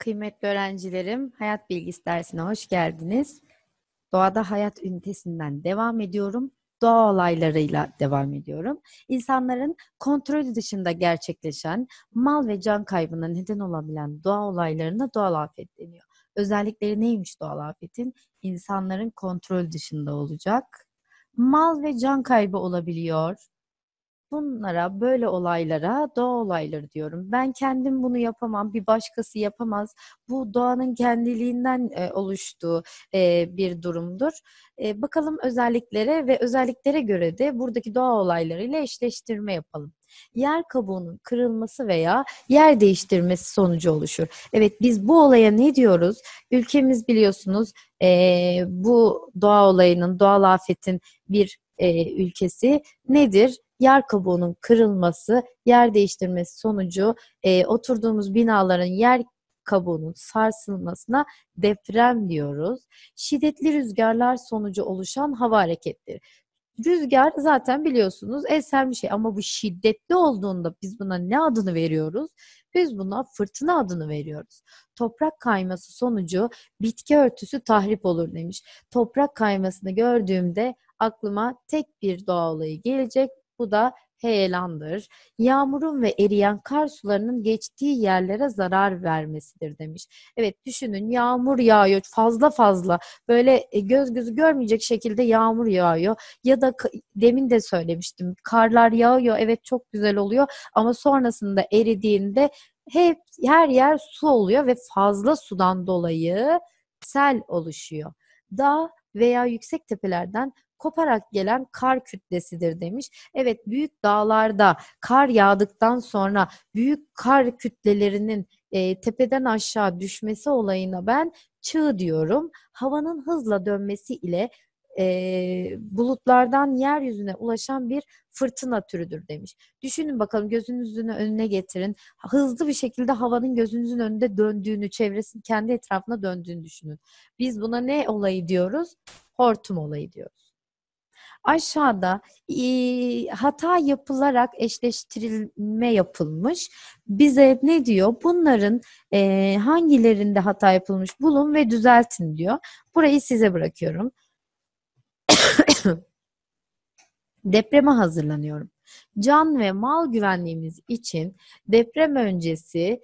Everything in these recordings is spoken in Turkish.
Kıymetli öğrencilerim, Hayat Bilgisi dersine hoş geldiniz. Doğada hayat ünitesinden devam ediyorum. Doğa olaylarıyla devam ediyorum. İnsanların kontrol dışında gerçekleşen mal ve can kaybına neden olabilen doğa olaylarına doğal afet deniyor. Özellikleri neymiş doğal afetin? İnsanların kontrol dışında olacak. Mal ve can kaybı olabiliyor bunlara, böyle olaylara doğa olayları diyorum. Ben kendim bunu yapamam, bir başkası yapamaz. Bu doğanın kendiliğinden e, oluştuğu e, bir durumdur. E, bakalım özelliklere ve özelliklere göre de buradaki doğa olaylarıyla eşleştirme yapalım yer kabuğunun kırılması veya yer değiştirmesi sonucu oluşur. Evet biz bu olaya ne diyoruz? Ülkemiz biliyorsunuz e, bu doğa olayının, doğal afetin bir e, ülkesi nedir? yer kabuğunun kırılması, yer değiştirmesi sonucu e, oturduğumuz binaların yer kabuğunun sarsılmasına deprem diyoruz. Şiddetli rüzgarlar sonucu oluşan hava hareketleri. Rüzgar zaten biliyorsunuz esen bir şey ama bu şiddetli olduğunda biz buna ne adını veriyoruz? Biz buna fırtına adını veriyoruz. Toprak kayması sonucu bitki örtüsü tahrip olur demiş. Toprak kaymasını gördüğümde aklıma tek bir doğa olayı gelecek. Bu da heyelandır. Yağmurun ve eriyen kar sularının geçtiği yerlere zarar vermesidir demiş. Evet düşünün yağmur yağıyor fazla fazla böyle e, göz gözü görmeyecek şekilde yağmur yağıyor. Ya da demin de söylemiştim karlar yağıyor evet çok güzel oluyor ama sonrasında eridiğinde hep her yer su oluyor ve fazla sudan dolayı sel oluşuyor. Dağ veya yüksek tepelerden koparak gelen kar kütlesidir demiş. Evet büyük dağlarda kar yağdıktan sonra büyük kar kütlelerinin e, tepeden aşağı düşmesi olayına ben çığ diyorum. Havanın hızla dönmesi ile e, bulutlardan yeryüzüne ulaşan bir fırtına türüdür demiş. Düşünün bakalım gözünüzün önüne getirin. Hızlı bir şekilde havanın gözünüzün önünde döndüğünü, çevresinin kendi etrafına döndüğünü düşünün. Biz buna ne olayı diyoruz? Hortum olayı diyoruz aşağıda e, hata yapılarak eşleştirilme yapılmış. Bize ne diyor? Bunların e, hangilerinde hata yapılmış bulun ve düzeltin diyor. Burayı size bırakıyorum. Depreme hazırlanıyorum. Can ve mal güvenliğimiz için deprem öncesi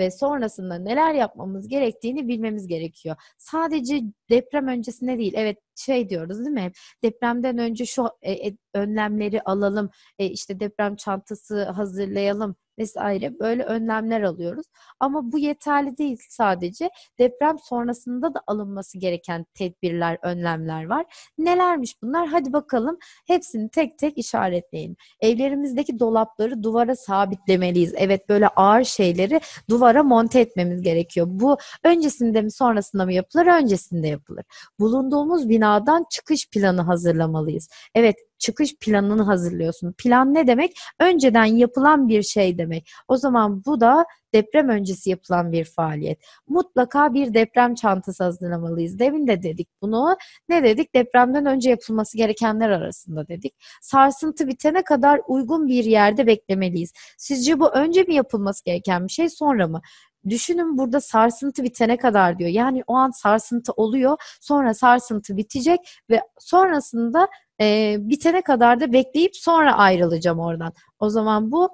ve sonrasında neler yapmamız gerektiğini bilmemiz gerekiyor. Sadece deprem öncesinde değil. Evet şey diyoruz değil mi? Depremden önce şu e, e önlemleri alalım. E, işte deprem çantası hazırlayalım vesaire böyle önlemler alıyoruz. Ama bu yeterli değil sadece. Deprem sonrasında da alınması gereken tedbirler, önlemler var. Nelermiş bunlar? Hadi bakalım hepsini tek tek işaretleyin Evlerimizdeki dolapları duvara sabitlemeliyiz. Evet böyle ağır şeyleri duvara monte etmemiz gerekiyor. Bu öncesinde mi sonrasında mı yapılır? Öncesinde yapılır. Bulunduğumuz binadan çıkış planı hazırlamalıyız. Evet çıkış planını hazırlıyorsun. Plan ne demek? Önceden yapılan bir şey demek. O zaman bu da deprem öncesi yapılan bir faaliyet. Mutlaka bir deprem çantası hazırlamalıyız. Demin de dedik bunu. Ne dedik? Depremden önce yapılması gerekenler arasında dedik. Sarsıntı bitene kadar uygun bir yerde beklemeliyiz. Sizce bu önce mi yapılması gereken bir şey sonra mı? Düşünün burada sarsıntı bitene kadar diyor. Yani o an sarsıntı oluyor. Sonra sarsıntı bitecek ve sonrasında e, bitene kadar da bekleyip sonra ayrılacağım oradan. O zaman bu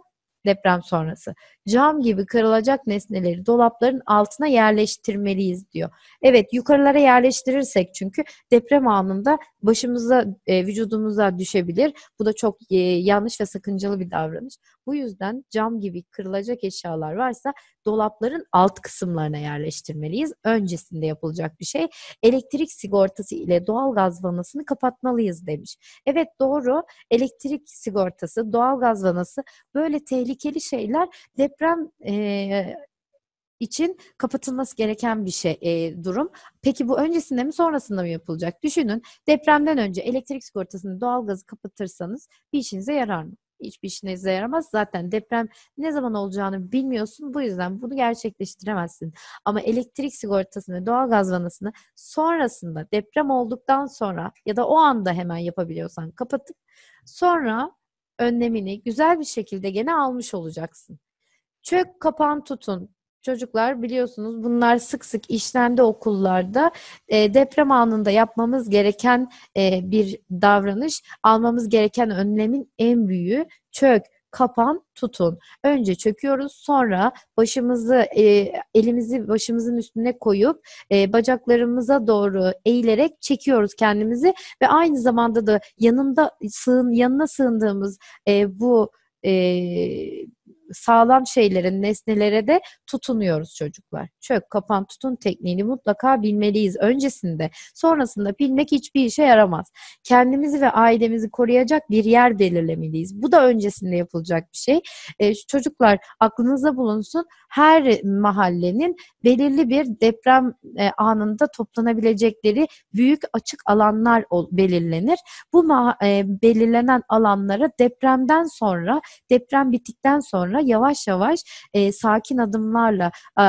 deprem sonrası. Cam gibi kırılacak nesneleri dolapların altına yerleştirmeliyiz diyor. Evet yukarılara yerleştirirsek çünkü deprem anında başımıza e, vücudumuza düşebilir. Bu da çok e, yanlış ve sakıncalı bir davranış. Bu yüzden cam gibi kırılacak eşyalar varsa dolapların alt kısımlarına yerleştirmeliyiz. Öncesinde yapılacak bir şey. Elektrik sigortası ile doğal gaz vanasını kapatmalıyız demiş. Evet doğru. Elektrik sigortası, doğal gaz vanası böyle tehlikeli şeyler deprem e, için kapatılması gereken bir şey e, durum. Peki bu öncesinde mi sonrasında mı yapılacak? Düşünün depremden önce elektrik sigortasını doğalgazı kapatırsanız bir işinize yarar mı? hiçbir işine yaramaz. Zaten deprem ne zaman olacağını bilmiyorsun. Bu yüzden bunu gerçekleştiremezsin. Ama elektrik sigortasını, doğalgaz vanasını sonrasında deprem olduktan sonra ya da o anda hemen yapabiliyorsan kapatıp sonra önlemini güzel bir şekilde gene almış olacaksın. Çök kapan tutun. Çocuklar biliyorsunuz bunlar sık sık işlendi okullarda. E, deprem anında yapmamız gereken e, bir davranış, almamız gereken önlemin en büyüğü çök, kapan, tutun. Önce çöküyoruz, sonra başımızı, e, elimizi başımızın üstüne koyup e, bacaklarımıza doğru eğilerek çekiyoruz kendimizi ve aynı zamanda da yanında sığın yanına sığındığımız e, bu e, sağlam şeylerin nesnelere de tutunuyoruz çocuklar. Çök, kapan, tutun tekniğini mutlaka bilmeliyiz öncesinde. Sonrasında bilmek hiçbir işe yaramaz. Kendimizi ve ailemizi koruyacak bir yer belirlemeliyiz. Bu da öncesinde yapılacak bir şey. E, çocuklar aklınızda bulunsun. Her mahallenin belirli bir deprem e, anında toplanabilecekleri büyük açık alanlar belirlenir. Bu e, belirlenen alanlara depremden sonra, deprem bittikten sonra sonra yavaş yavaş e, sakin adımlarla e,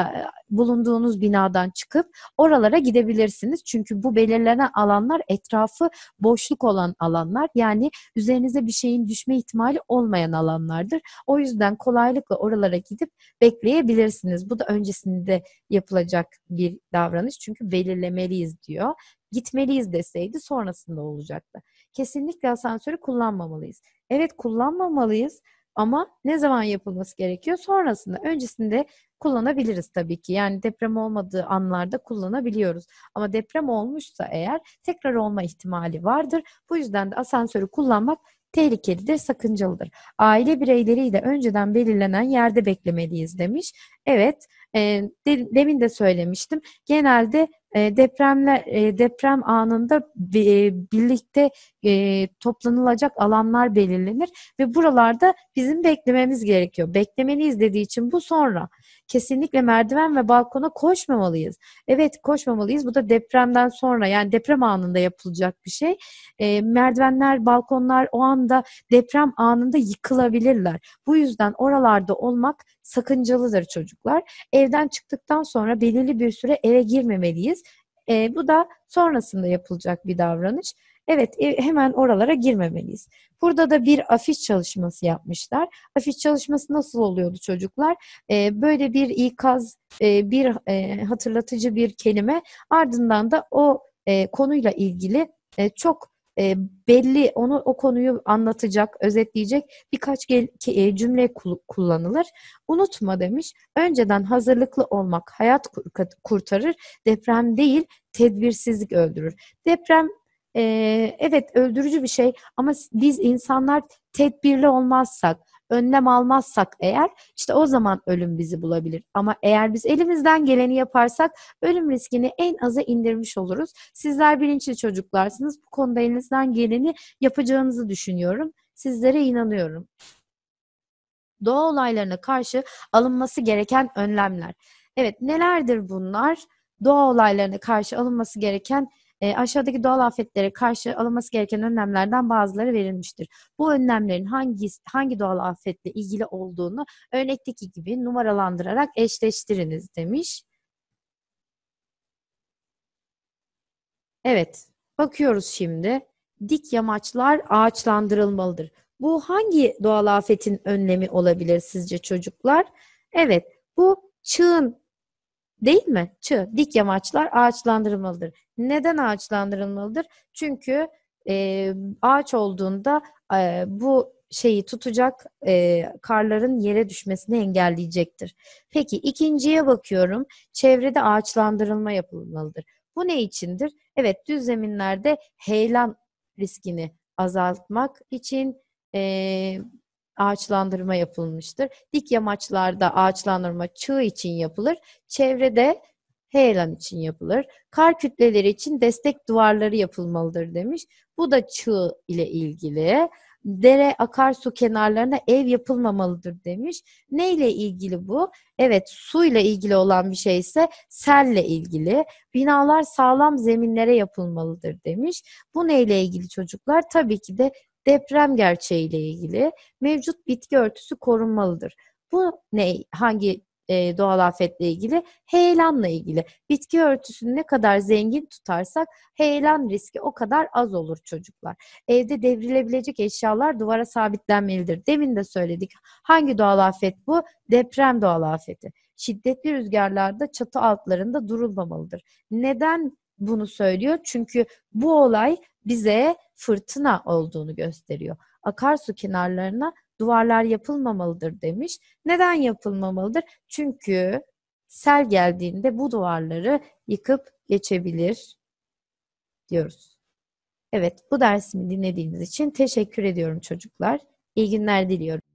bulunduğunuz binadan çıkıp oralara gidebilirsiniz. Çünkü bu belirlenen alanlar etrafı boşluk olan alanlar. Yani üzerinize bir şeyin düşme ihtimali olmayan alanlardır. O yüzden kolaylıkla oralara gidip bekleyebilirsiniz. Bu da öncesinde yapılacak bir davranış. Çünkü belirlemeliyiz diyor. Gitmeliyiz deseydi sonrasında olacaktı. Kesinlikle asansörü kullanmamalıyız. Evet kullanmamalıyız ama ne zaman yapılması gerekiyor? Sonrasında. Öncesinde kullanabiliriz tabii ki. Yani deprem olmadığı anlarda kullanabiliyoruz. Ama deprem olmuşsa eğer tekrar olma ihtimali vardır. Bu yüzden de asansörü kullanmak tehlikelidir, sakıncalıdır. Aile bireyleriyle önceden belirlenen yerde beklemeliyiz demiş. Evet, e, de, demin de söylemiştim. Genelde ee, Depremle, e, deprem anında e, birlikte e, toplanılacak alanlar belirlenir ve buralarda bizim beklememiz gerekiyor. Beklemeliyiz dediği için bu sonra kesinlikle merdiven ve balkona koşmamalıyız. Evet koşmamalıyız. Bu da depremden sonra yani deprem anında yapılacak bir şey. Ee, merdivenler, balkonlar o anda deprem anında yıkılabilirler. Bu yüzden oralarda olmak sakıncalıdır çocuklar. Evden çıktıktan sonra belirli bir süre eve girmemeliyiz. E, bu da sonrasında yapılacak bir davranış. Evet e, hemen oralara girmemeliyiz. Burada da bir afiş çalışması yapmışlar. Afiş çalışması nasıl oluyordu çocuklar? Ee, böyle bir ikaz, e, bir e, hatırlatıcı bir kelime ardından da o e, konuyla ilgili e, çok e, belli onu o konuyu anlatacak, özetleyecek birkaç gel, e, cümle kullanılır. Unutma demiş. Önceden hazırlıklı olmak hayat kurtarır. Deprem değil, tedbirsizlik öldürür. Deprem e, evet öldürücü bir şey ama biz insanlar tedbirli olmazsak, önlem almazsak eğer işte o zaman ölüm bizi bulabilir. Ama eğer biz elimizden geleni yaparsak ölüm riskini en aza indirmiş oluruz. Sizler bilinçli çocuklarsınız. Bu konuda elinizden geleni yapacağınızı düşünüyorum. Sizlere inanıyorum. Doğa olaylarına karşı alınması gereken önlemler. Evet nelerdir bunlar? Doğa olaylarına karşı alınması gereken e, aşağıdaki doğal afetlere karşı alınması gereken önlemlerden bazıları verilmiştir. Bu önlemlerin hangi hangi doğal afetle ilgili olduğunu örnekteki gibi numaralandırarak eşleştiriniz demiş. Evet, bakıyoruz şimdi. Dik yamaçlar ağaçlandırılmalıdır. Bu hangi doğal afetin önlemi olabilir sizce çocuklar? Evet, bu çığın Değil mi? Çığ, dik yamaçlar ağaçlandırılmalıdır. Neden ağaçlandırılmalıdır? Çünkü e, ağaç olduğunda e, bu şeyi tutacak e, karların yere düşmesini engelleyecektir. Peki ikinciye bakıyorum. Çevrede ağaçlandırılma yapılmalıdır. Bu ne içindir? Evet düz zeminlerde heyelan riskini azaltmak için e, ağaçlandırma yapılmıştır. Dik yamaçlarda ağaçlandırma çığ için yapılır. Çevrede heyelan için yapılır. Kar kütleleri için destek duvarları yapılmalıdır demiş. Bu da çığ ile ilgili. Dere akarsu kenarlarına ev yapılmamalıdır demiş. Ne ile ilgili bu? Evet suyla ilgili olan bir şey ise selle ilgili. Binalar sağlam zeminlere yapılmalıdır demiş. Bu neyle ilgili çocuklar? Tabii ki de deprem gerçeğiyle ilgili mevcut bitki örtüsü korunmalıdır. Bu ne hangi e, doğal afetle ilgili, heyelanla ilgili. Bitki örtüsünü ne kadar zengin tutarsak heyelan riski o kadar az olur çocuklar. Evde devrilebilecek eşyalar duvara sabitlenmelidir. Demin de söyledik. Hangi doğal afet bu? Deprem doğal afeti. Şiddetli rüzgarlarda çatı altlarında durulmamalıdır. Neden bunu söylüyor. Çünkü bu olay bize fırtına olduğunu gösteriyor. Akarsu kenarlarına duvarlar yapılmamalıdır demiş. Neden yapılmamalıdır? Çünkü sel geldiğinde bu duvarları yıkıp geçebilir diyoruz. Evet, bu dersimi dinlediğiniz için teşekkür ediyorum çocuklar. İyi günler diliyorum.